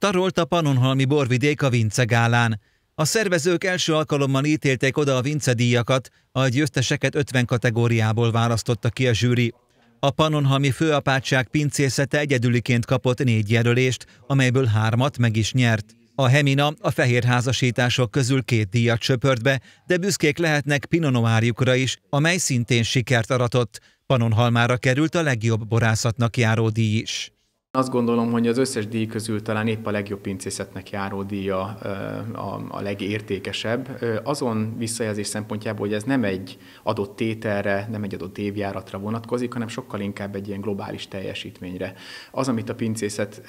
tarolt a Panonhalmi borvidék a Vince gálán. A szervezők első alkalommal ítélték oda a Vince díjakat, a győzteseket 50 kategóriából választotta ki a zsűri. A Panonhalmi főapátság pincészete egyedüliként kapott négy jelölést, amelyből hármat meg is nyert. A Hemina a fehér házasítások közül két díjat söpört be, de büszkék lehetnek pinonoárjukra is, amely szintén sikert aratott. Panonhalmára került a legjobb borászatnak járó díj is. Azt gondolom, hogy az összes díj közül talán épp a legjobb pincészetnek járó díja a, a legértékesebb. Azon visszajelzés szempontjából, hogy ez nem egy adott tételre, nem egy adott évjáratra vonatkozik, hanem sokkal inkább egy ilyen globális teljesítményre. Az, amit a pincészet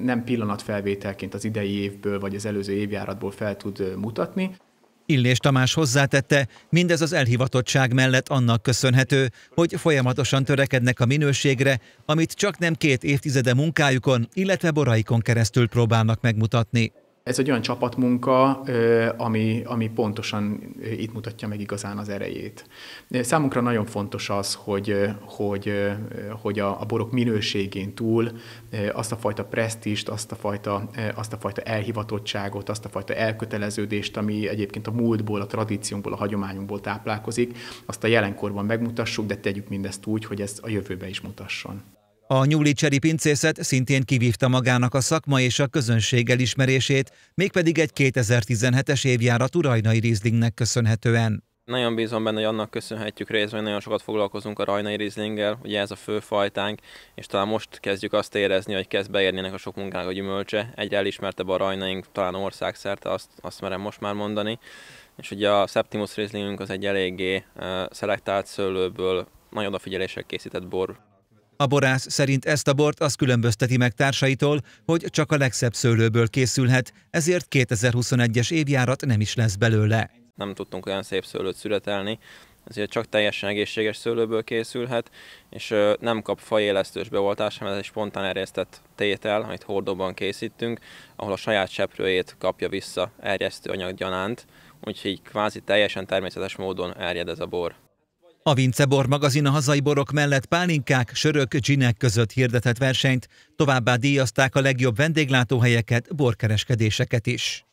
nem pillanatfelvételként az idei évből vagy az előző évjáratból fel tud mutatni, Illés Tamás hozzátette, mindez az elhivatottság mellett annak köszönhető, hogy folyamatosan törekednek a minőségre, amit csak nem két évtizede munkájukon, illetve boraikon keresztül próbálnak megmutatni. Ez egy olyan csapatmunka, ami, ami pontosan itt mutatja meg igazán az erejét. Számunkra nagyon fontos az, hogy, hogy, hogy a, a borok minőségén túl azt a fajta presztist, azt a fajta, azt a fajta elhivatottságot, azt a fajta elköteleződést, ami egyébként a múltból, a tradíciónkból, a hagyományunkból táplálkozik, azt a jelenkorban megmutassuk, de tegyük mindezt úgy, hogy ez a jövőbe is mutasson. A nyúli cseri pincészet szintén kivívta magának a szakma és a közönség elismerését, mégpedig egy 2017-es évjárat urajnai rizlingnek köszönhetően. Nagyon bízom benne, hogy annak köszönhetjük részben, hogy nagyon sokat foglalkozunk a rajnai rizlinggel, ugye ez a fő fajtánk, és talán most kezdjük azt érezni, hogy kezd beérni a sok munkának a gyümölcse. Egyre elismertebb a rajnaink, talán országszerte, azt, azt merem most már mondani. És ugye a Septimus rizlingünk az egy eléggé uh, szelektált szőlőből, nagyon odafigyeléssel készített bor. A borász szerint ezt a bort az különbözteti meg társaitól, hogy csak a legszebb szőlőből készülhet, ezért 2021-es évjárat nem is lesz belőle. Nem tudtunk olyan szép szőlőt születelni, ezért csak teljesen egészséges szőlőből készülhet, és nem kap fajélesztős beoltás, hanem ez egy spontán erjesztett tétel, amit hordóban készítünk, ahol a saját seprőjét kapja vissza erjesztő anyaggyanánt, úgyhogy kvázi teljesen természetes módon erjed ez a bor. A Vincebor magazin a hazai borok mellett pálinkák, sörök, dzsinek között hirdetett versenyt, továbbá díjazták a legjobb vendéglátóhelyeket, borkereskedéseket is.